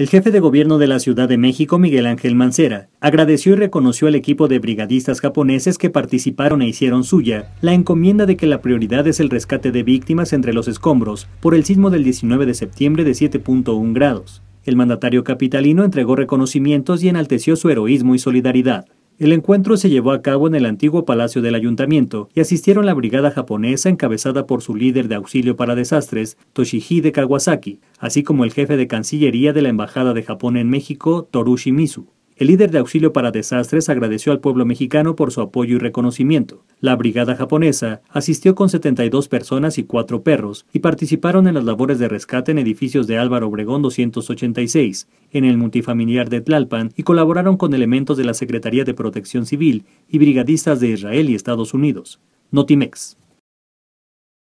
El jefe de gobierno de la Ciudad de México, Miguel Ángel Mancera, agradeció y reconoció al equipo de brigadistas japoneses que participaron e hicieron suya la encomienda de que la prioridad es el rescate de víctimas entre los escombros por el sismo del 19 de septiembre de 7.1 grados. El mandatario capitalino entregó reconocimientos y enalteció su heroísmo y solidaridad. El encuentro se llevó a cabo en el antiguo Palacio del Ayuntamiento y asistieron la brigada japonesa encabezada por su líder de auxilio para desastres, Toshihide Kawasaki, así como el jefe de Cancillería de la Embajada de Japón en México, Torushi Mizu. El líder de auxilio para desastres agradeció al pueblo mexicano por su apoyo y reconocimiento. La brigada japonesa asistió con 72 personas y cuatro perros y participaron en las labores de rescate en edificios de Álvaro Obregón 286, en el multifamiliar de Tlalpan y colaboraron con elementos de la Secretaría de Protección Civil y brigadistas de Israel y Estados Unidos. Notimex.